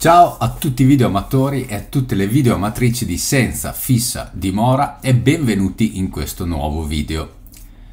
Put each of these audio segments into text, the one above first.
Ciao a tutti i video amatori e a tutte le video amatrici di Senza Fissa Dimora e benvenuti in questo nuovo video.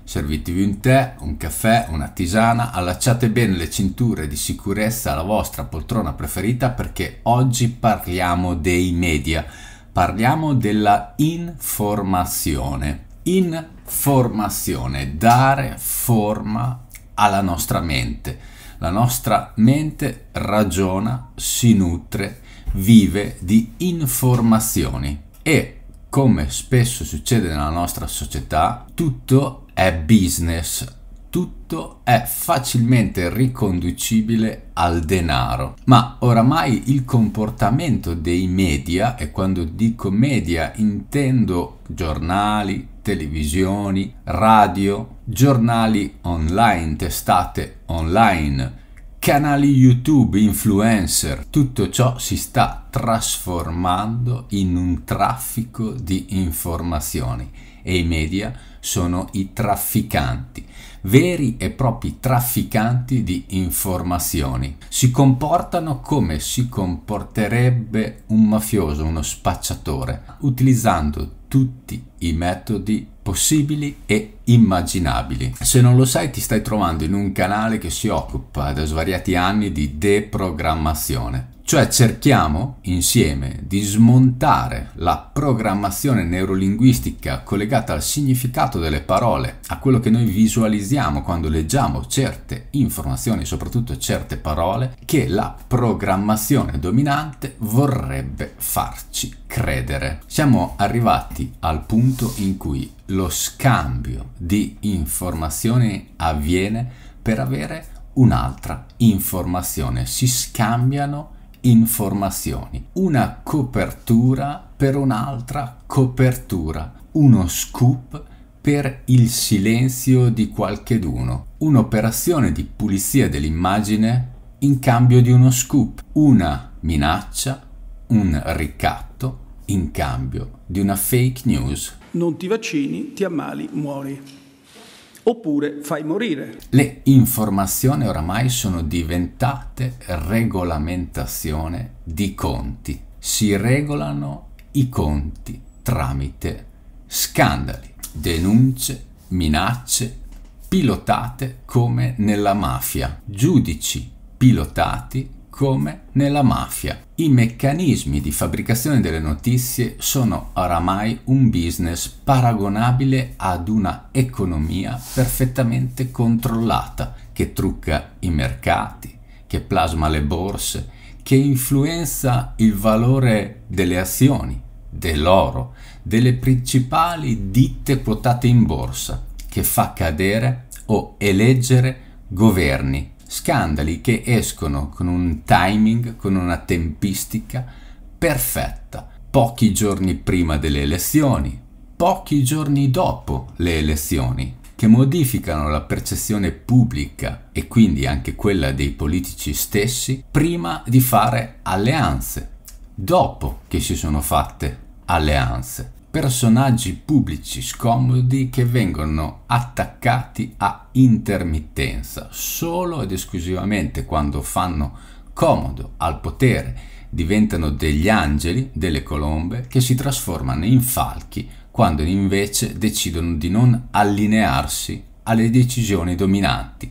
Servitevi un tè, un caffè, una tisana, allacciate bene le cinture di sicurezza alla vostra poltrona preferita perché oggi parliamo dei media, parliamo della informazione. Informazione, dare forma alla nostra mente la nostra mente ragiona, si nutre, vive di informazioni e, come spesso succede nella nostra società, tutto è business, tutto è facilmente riconducibile al denaro. Ma oramai il comportamento dei media, e quando dico media intendo giornali, televisioni, radio, giornali online, testate online, canali YouTube, influencer, tutto ciò si sta trasformando in un traffico di informazioni e i media sono i trafficanti, veri e propri trafficanti di informazioni. Si comportano come si comporterebbe un mafioso, uno spacciatore, utilizzando tutti i metodi possibili e immaginabili. Se non lo sai ti stai trovando in un canale che si occupa da svariati anni di deprogrammazione cioè cerchiamo insieme di smontare la programmazione neurolinguistica collegata al significato delle parole, a quello che noi visualizziamo quando leggiamo certe informazioni, soprattutto certe parole, che la programmazione dominante vorrebbe farci credere. Siamo arrivati al punto in cui lo scambio di informazioni avviene per avere un'altra informazione. Si scambiano informazioni, una copertura per un'altra copertura, uno scoop per il silenzio di qualcheduno, un'operazione di pulizia dell'immagine in cambio di uno scoop, una minaccia, un ricatto in cambio di una fake news. Non ti vaccini, ti ammali, muori oppure fai morire. Le informazioni oramai sono diventate regolamentazione di conti. Si regolano i conti tramite scandali, denunce, minacce, pilotate come nella mafia, giudici pilotati come nella mafia. I meccanismi di fabbricazione delle notizie sono oramai un business paragonabile ad una economia perfettamente controllata che trucca i mercati, che plasma le borse, che influenza il valore delle azioni, dell'oro, delle principali ditte quotate in borsa, che fa cadere o eleggere governi Scandali che escono con un timing, con una tempistica perfetta, pochi giorni prima delle elezioni, pochi giorni dopo le elezioni, che modificano la percezione pubblica e quindi anche quella dei politici stessi prima di fare alleanze, dopo che si sono fatte alleanze personaggi pubblici scomodi che vengono attaccati a intermittenza solo ed esclusivamente quando fanno comodo al potere diventano degli angeli, delle colombe che si trasformano in falchi quando invece decidono di non allinearsi alle decisioni dominanti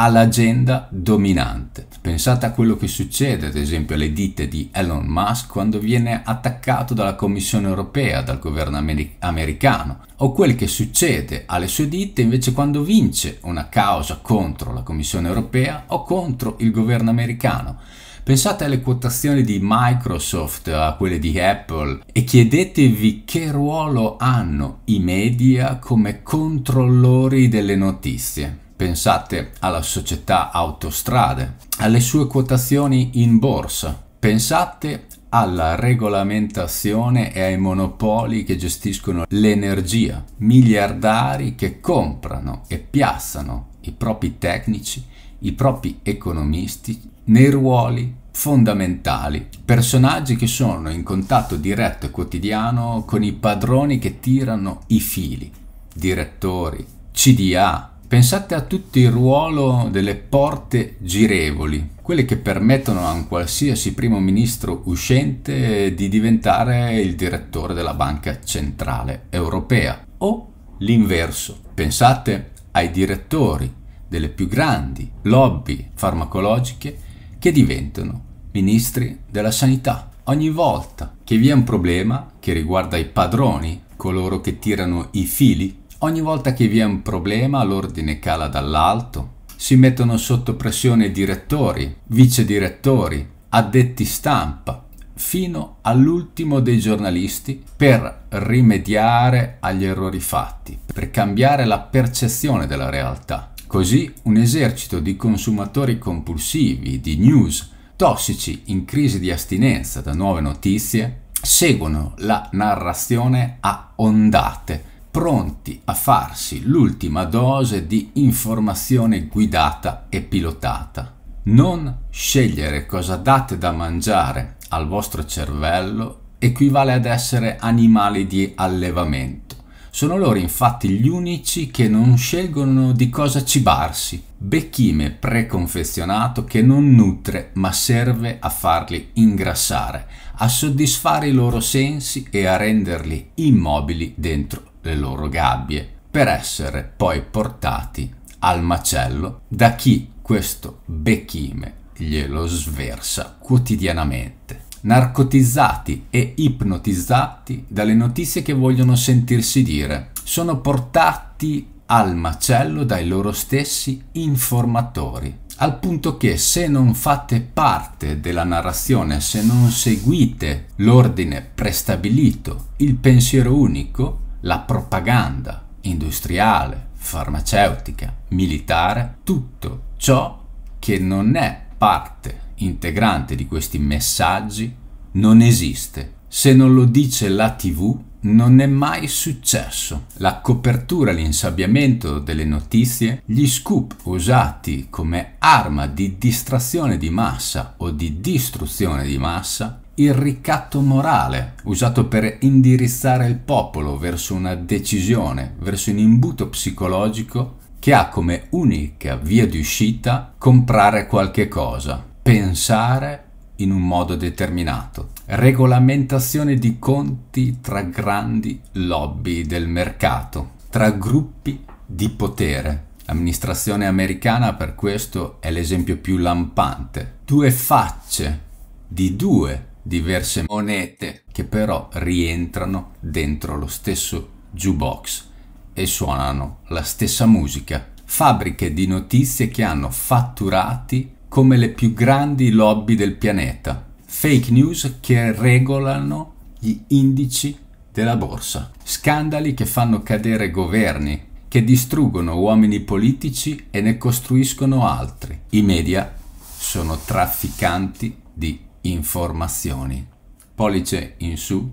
all'agenda dominante. Pensate a quello che succede ad esempio alle ditte di Elon Musk quando viene attaccato dalla Commissione europea, dal governo americano, o quel che succede alle sue ditte invece quando vince una causa contro la Commissione europea o contro il governo americano. Pensate alle quotazioni di Microsoft, a quelle di Apple e chiedetevi che ruolo hanno i media come controllori delle notizie. Pensate alla società Autostrade, alle sue quotazioni in borsa. Pensate alla regolamentazione e ai monopoli che gestiscono l'energia, miliardari che comprano e piazzano i propri tecnici, i propri economisti nei ruoli fondamentali, personaggi che sono in contatto diretto e quotidiano con i padroni che tirano i fili, direttori, CDA, Pensate a tutto il ruolo delle porte girevoli, quelle che permettono a un qualsiasi primo ministro uscente di diventare il direttore della Banca Centrale Europea o l'inverso. Pensate ai direttori delle più grandi lobby farmacologiche che diventano ministri della sanità. Ogni volta che vi è un problema che riguarda i padroni, coloro che tirano i fili Ogni volta che vi è un problema l'ordine cala dall'alto, si mettono sotto pressione direttori, vice direttori, addetti stampa, fino all'ultimo dei giornalisti per rimediare agli errori fatti, per cambiare la percezione della realtà. Così un esercito di consumatori compulsivi, di news, tossici in crisi di astinenza da nuove notizie, seguono la narrazione a ondate pronti a farsi l'ultima dose di informazione guidata e pilotata. Non scegliere cosa date da mangiare al vostro cervello equivale ad essere animali di allevamento. Sono loro infatti gli unici che non scelgono di cosa cibarsi. Becchime preconfezionato che non nutre ma serve a farli ingrassare, a soddisfare i loro sensi e a renderli immobili dentro le loro gabbie per essere poi portati al macello da chi questo becchime glielo sversa quotidianamente narcotizzati e ipnotizzati dalle notizie che vogliono sentirsi dire. Sono portati al macello dai loro stessi informatori, al punto che se non fate parte della narrazione, se non seguite l'ordine prestabilito, il pensiero unico, la propaganda industriale, farmaceutica, militare, tutto ciò che non è parte integrante di questi messaggi non esiste. Se non lo dice la TV, non è mai successo. La copertura, l'insabbiamento delle notizie, gli scoop usati come arma di distrazione di massa o di distruzione di massa il ricatto morale, usato per indirizzare il popolo verso una decisione, verso un imbuto psicologico che ha come unica via di uscita comprare qualche cosa, pensare in un modo determinato, regolamentazione di conti tra grandi lobby del mercato, tra gruppi di potere. L'amministrazione americana per questo è l'esempio più lampante. Due facce di due diverse monete che però rientrano dentro lo stesso jukebox e suonano la stessa musica. Fabbriche di notizie che hanno fatturati come le più grandi lobby del pianeta. Fake news che regolano gli indici della borsa. Scandali che fanno cadere governi, che distruggono uomini politici e ne costruiscono altri. I media sono trafficanti di informazioni. Pollice in su,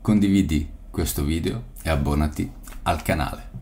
condividi questo video e abbonati al canale.